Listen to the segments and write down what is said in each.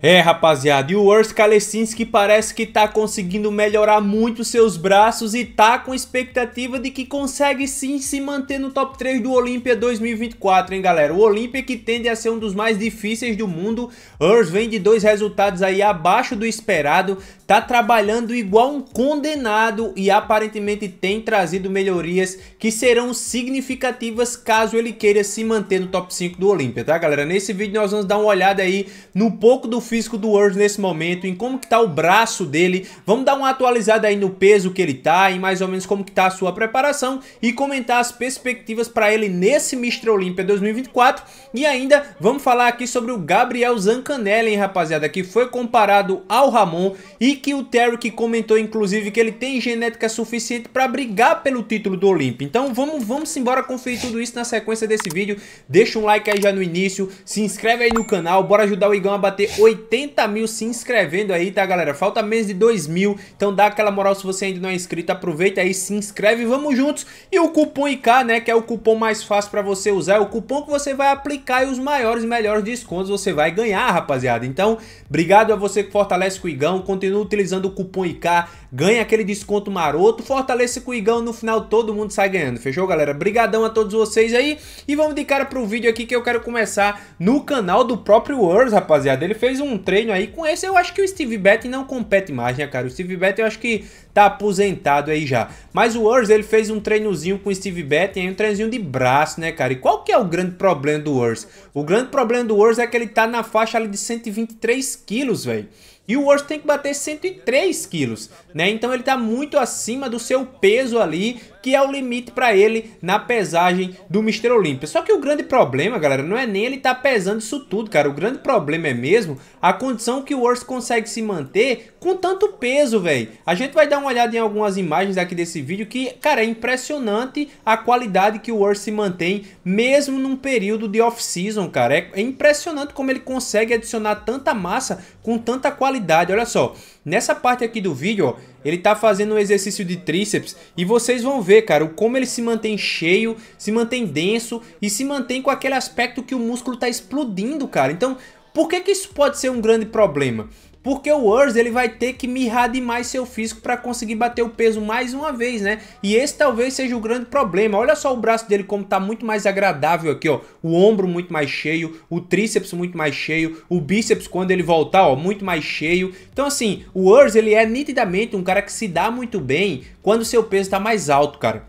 É, rapaziada, e o Urs Kalesinski parece que tá conseguindo melhorar muito seus braços e tá com expectativa de que consegue sim se manter no top 3 do Olímpia 2024, hein, galera? O Olímpia que tende a ser um dos mais difíceis do mundo, Urs vem de dois resultados aí abaixo do esperado, tá trabalhando igual um condenado e aparentemente tem trazido melhorias que serão significativas caso ele queira se manter no top 5 do Olímpia, tá, galera? Nesse vídeo nós vamos dar uma olhada aí no pouco do físico do Urge nesse momento, em como que tá o braço dele. Vamos dar uma atualizada aí no peso que ele tá, em mais ou menos como que tá a sua preparação e comentar as perspectivas para ele nesse Mr. Olympia 2024. E ainda vamos falar aqui sobre o Gabriel Zancanelli, hein, rapaziada, que foi comparado ao Ramon e que o Terry que comentou inclusive que ele tem genética suficiente para brigar pelo título do Olympia. Então vamos, vamos embora conferir tudo isso na sequência desse vídeo. Deixa um like aí já no início, se inscreve aí no canal, bora ajudar o Igão a bater 80 80 mil se inscrevendo aí, tá galera? Falta menos de 2 mil, então dá aquela moral se você ainda não é inscrito, aproveita aí, se inscreve, vamos juntos. E o cupom IK, né, que é o cupom mais fácil pra você usar, é o cupom que você vai aplicar e os maiores e melhores descontos você vai ganhar, rapaziada. Então, obrigado a você que fortalece com o Igão, continua utilizando o cupom IK, ganha aquele desconto maroto, fortalece com o Igão, no final todo mundo sai ganhando, fechou galera? Brigadão a todos vocês aí, e vamos de cara pro vídeo aqui que eu quero começar no canal do próprio Words, rapaziada. Ele fez um um treino aí com esse. Eu acho que o Steve Batten não compete mais, né, cara? O Steve Batten, eu acho que tá aposentado aí já. Mas o Urs, ele fez um treinozinho com o Steve aí um treinozinho de braço, né, cara? E qual que é o grande problema do Urs? O grande problema do Urs é que ele tá na faixa ali de 123 quilos, velho. E o Urs tem que bater 103 quilos, né? Então ele tá muito acima do seu peso ali que é o limite para ele na pesagem do Mr. Olympia. Só que o grande problema, galera, não é nem ele estar tá pesando isso tudo, cara. O grande problema é mesmo a condição que o Urs consegue se manter com tanto peso, velho. A gente vai dar uma olhada em algumas imagens aqui desse vídeo que, cara, é impressionante a qualidade que o Urs se mantém mesmo num período de off-season, cara. É, é impressionante como ele consegue adicionar tanta massa com tanta qualidade. Olha só, nessa parte aqui do vídeo, ó, ele tá fazendo um exercício de tríceps e vocês vão ver, cara, como ele se mantém cheio, se mantém denso e se mantém com aquele aspecto que o músculo tá explodindo, cara. Então, por que que isso pode ser um grande problema? Porque o Urs ele vai ter que mirar demais seu físico para conseguir bater o peso mais uma vez, né? E esse talvez seja o grande problema. Olha só o braço dele como tá muito mais agradável aqui, ó. O ombro muito mais cheio, o tríceps muito mais cheio, o bíceps quando ele voltar, ó, muito mais cheio. Então assim, o Urs ele é nitidamente um cara que se dá muito bem quando seu peso tá mais alto, cara.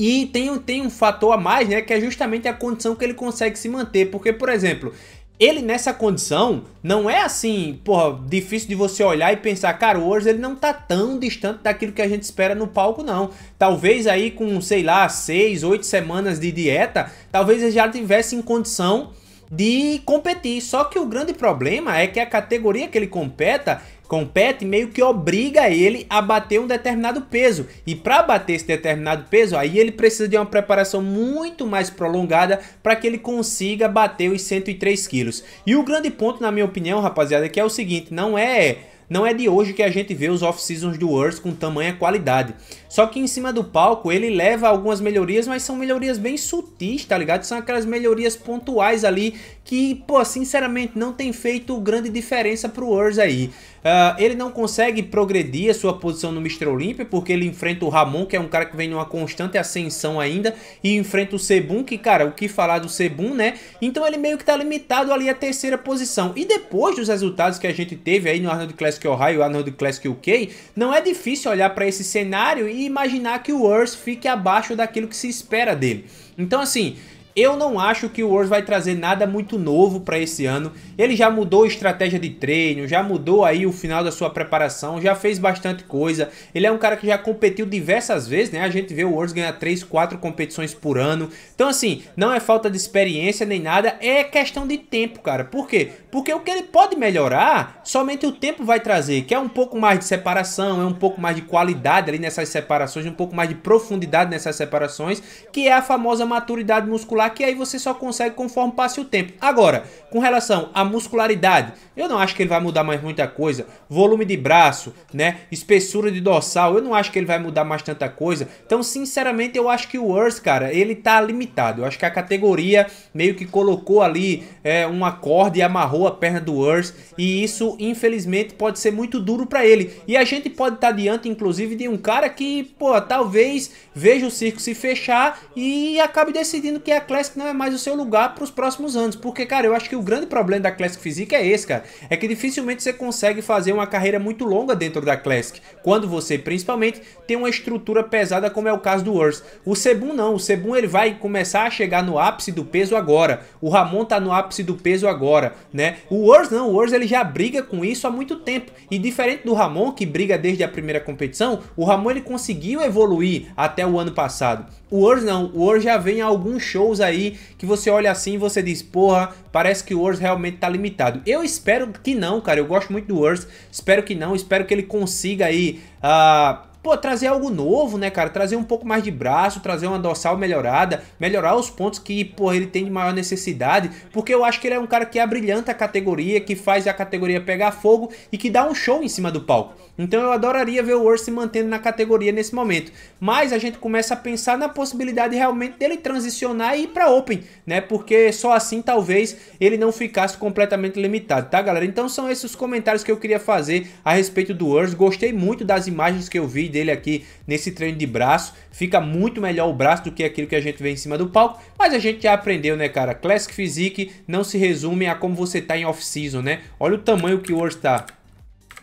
E tem, tem um fator a mais, né, que é justamente a condição que ele consegue se manter, porque, por exemplo, ele nessa condição não é assim, porra, difícil de você olhar e pensar, cara, o ele não tá tão distante daquilo que a gente espera no palco não. Talvez aí com, sei lá, 6, 8 semanas de dieta, talvez ele já tivesse em condição de competir. Só que o grande problema é que a categoria que ele competa compete meio que obriga ele a bater um determinado peso. E para bater esse determinado peso, aí ele precisa de uma preparação muito mais prolongada para que ele consiga bater os 103 quilos. E o grande ponto, na minha opinião, rapaziada, é que é o seguinte, não é... Não é de hoje que a gente vê os off-seasons do Earth com tamanha qualidade. Só que em cima do palco ele leva algumas melhorias, mas são melhorias bem sutis, tá ligado? São aquelas melhorias pontuais ali que, pô, sinceramente não tem feito grande diferença pro Urs aí. Uh, ele não consegue progredir a sua posição no Mr. Olympia, porque ele enfrenta o Ramon, que é um cara que vem numa constante ascensão ainda, e enfrenta o Sebum, que, cara, o que falar do Sebum, né? Então ele meio que tá limitado ali à terceira posição. E depois dos resultados que a gente teve aí no Arnold Classic Ohio e Arnold Classic UK, não é difícil olhar para esse cenário e imaginar que o Urs fique abaixo daquilo que se espera dele. Então, assim, eu não acho que o Worlds vai trazer nada muito novo para esse ano. Ele já mudou a estratégia de treino, já mudou aí o final da sua preparação, já fez bastante coisa. Ele é um cara que já competiu diversas vezes, né? A gente vê o Worlds ganhar 3, 4 competições por ano. Então assim, não é falta de experiência nem nada, é questão de tempo, cara. Por quê? Porque o que ele pode melhorar, somente o tempo vai trazer, que é um pouco mais de separação, é um pouco mais de qualidade ali nessas separações, um pouco mais de profundidade nessas separações, que é a famosa maturidade muscular ataque, e aí você só consegue conforme passe o tempo. Agora, com relação à muscularidade, eu não acho que ele vai mudar mais muita coisa. Volume de braço, né? Espessura de dorsal, eu não acho que ele vai mudar mais tanta coisa. Então, sinceramente, eu acho que o Urs, cara, ele tá limitado. Eu acho que a categoria meio que colocou ali é, uma corda e amarrou a perna do Urs. E isso, infelizmente, pode ser muito duro para ele. E a gente pode estar tá diante, inclusive, de um cara que, pô, talvez veja o circo se fechar e acabe decidindo que é Classic não é mais o seu lugar para os próximos anos. Porque, cara, eu acho que o grande problema da Classic física é esse, cara. É que dificilmente você consegue fazer uma carreira muito longa dentro da Classic. Quando você, principalmente, tem uma estrutura pesada, como é o caso do Urs. O Sebum não. O Sebum ele vai começar a chegar no ápice do peso agora. O Ramon tá no ápice do peso agora, né? O Urs não. O Urs ele já briga com isso há muito tempo. E diferente do Ramon, que briga desde a primeira competição, o Ramon ele conseguiu evoluir até o ano passado. O Urs não. O Urs já vem a alguns shows jogos aí que você olha assim e você diz, porra, parece que o Wars realmente tá limitado. Eu espero que não, cara, eu gosto muito do Wars espero que não, espero que ele consiga aí... Uh, pô, trazer algo novo, né, cara? Trazer um pouco mais de braço, trazer uma dorsal melhorada, melhorar os pontos que, pô, ele tem de maior necessidade, porque eu acho que ele é um cara que abrilhanta a categoria, que faz a categoria pegar fogo e que dá um show em cima do palco. Então eu adoraria ver o Urs se mantendo na categoria nesse momento. Mas a gente começa a pensar na possibilidade realmente dele transicionar e ir para Open, né? Porque só assim talvez ele não ficasse completamente limitado, tá, galera? Então são esses os comentários que eu queria fazer a respeito do Urs. Gostei muito das imagens que eu vi dele aqui nesse treino de braço. Fica muito melhor o braço do que aquilo que a gente vê em cima do palco, mas a gente já aprendeu, né, cara? Classic Physique não se resume a como você tá em off-season, né? Olha o tamanho que o World tá.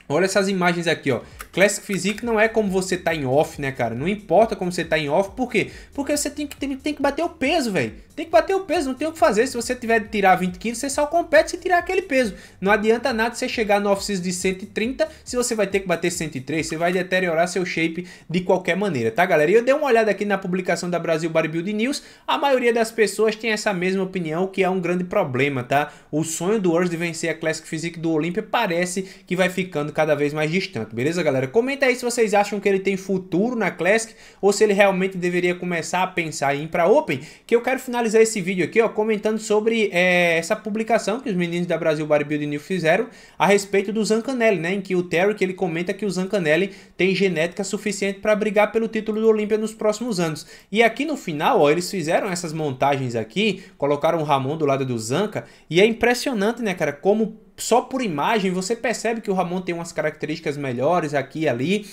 Olha essas imagens aqui, ó. Classic Physique não é como você tá em off, né, cara? Não importa como você tá em off, por quê? Porque você tem que, tem, tem que bater o peso, velho. Tem que bater o peso, não tem o que fazer. Se você tiver de tirar 20 quilos, você só compete se tirar aquele peso. Não adianta nada você chegar no off de 130 se você vai ter que bater 103. Você vai deteriorar seu shape de qualquer maneira, tá, galera? E eu dei uma olhada aqui na publicação da Brasil Bodybuilding News. A maioria das pessoas tem essa mesma opinião, que é um grande problema, tá? O sonho do Urs de vencer a Classic Physique do Olímpia parece que vai ficando cada vez mais distante, beleza, galera? Comenta aí se vocês acham que ele tem futuro na Classic ou se ele realmente deveria começar a pensar em ir para Open, que eu quero finalizar esse vídeo aqui, ó, comentando sobre é, essa publicação que os meninos da Brasil Bodybuilding New fizeram a respeito do Zancanelli, né, em que o Terry que ele comenta que o Zancanelli tem genética suficiente para brigar pelo título do Olímpia nos próximos anos. E aqui no final, ó, eles fizeram essas montagens aqui, colocaram o Ramon do lado do Zanca e é impressionante, né, cara, como só por imagem você percebe que o Ramon tem umas características melhores aqui e ali.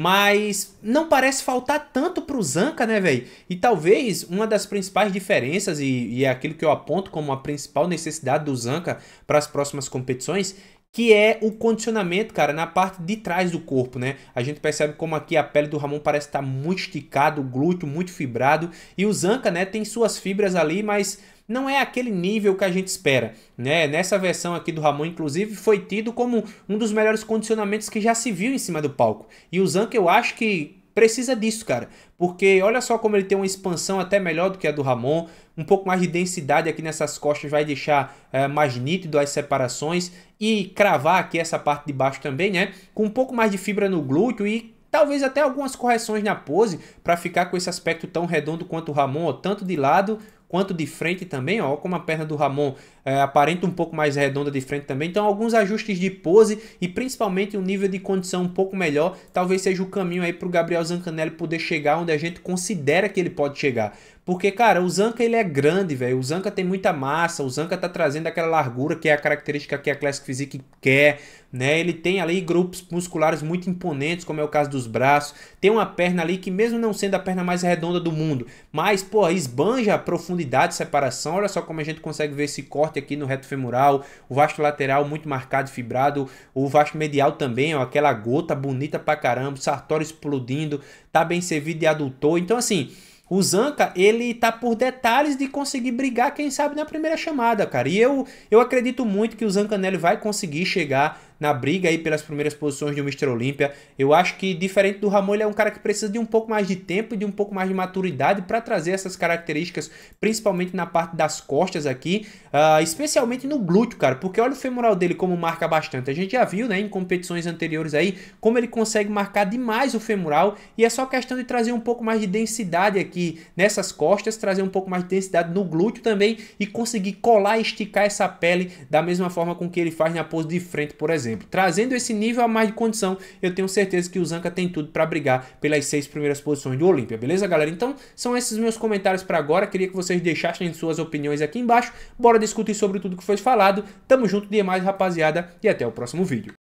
Mas não parece faltar tanto pro Zanka, né, velho? E talvez uma das principais diferenças, e, e, é aquilo que eu aponto como a principal necessidade do Zanka para as próximas competições, que é o condicionamento, cara, na parte de trás do corpo, né? A gente percebe como aqui a pele do Ramon parece estar tá muito esticado, o glúteo muito fibrado, e o Zanka, né, tem suas fibras ali, mas não é aquele nível que a gente espera. Né? Nessa versão aqui do Ramon, inclusive, foi tido como um dos melhores condicionamentos que já se viu em cima do palco. E o Zank, eu acho que precisa disso, cara. Porque olha só como ele tem uma expansão até melhor do que a do Ramon. Um pouco mais de densidade aqui nessas costas vai deixar é, mais nítido as separações. E cravar aqui essa parte de baixo também, né? Com um pouco mais de fibra no glúteo e talvez até algumas correções na pose para ficar com esse aspecto tão redondo quanto o Ramon, tanto de lado quanto de frente também, ó, como a perna do Ramon é, aparenta um pouco mais redonda de frente também. Então, alguns ajustes de pose e principalmente um nível de condição um pouco melhor, talvez seja o caminho aí para o Gabriel Zancanelli poder chegar onde a gente considera que ele pode chegar. Porque, cara, o Zanka ele é grande, velho. O Zanka tem muita massa, o Zanka tá trazendo aquela largura que é a característica que a Classic Physique quer, né? Ele tem ali grupos musculares muito imponentes, como é o caso dos braços. Tem uma perna ali que mesmo não sendo a perna mais redonda do mundo, mas, pô, esbanja a profundidade de separação. Olha só como a gente consegue ver esse corte aqui no reto femoral, o vasto lateral muito marcado, fibrado, o vasto medial também, ó, aquela gota bonita pra caramba, o sartório explodindo, tá bem servido de adultor. Então, assim, o Zanka, ele tá por detalhes de conseguir brigar, quem sabe, na primeira chamada, cara. E eu, eu acredito muito que o Zancanelli vai conseguir chegar na briga aí pelas primeiras posições de um Mr. Olímpia. Eu acho que, diferente do Ramon, ele é um cara que precisa de um pouco mais de tempo e de um pouco mais de maturidade para trazer essas características, principalmente na parte das costas aqui, uh, especialmente no glúteo, cara, porque olha o femoral dele como marca bastante. A gente já viu, né, em competições anteriores aí, como ele consegue marcar demais o femoral e é só questão de trazer um pouco mais de densidade aqui nessas costas, trazer um pouco mais de densidade no glúteo também e conseguir colar e esticar essa pele da mesma forma com que ele faz na pose de frente, por exemplo exemplo. Trazendo esse nível a mais de condição, eu tenho certeza que o Zanca tem tudo para brigar pelas seis primeiras posições do Olímpia, beleza, galera? Então, são esses meus comentários para agora. Queria que vocês deixassem suas opiniões aqui embaixo. Bora discutir sobre tudo que foi falado. Tamo junto demais, rapaziada, e até o próximo vídeo.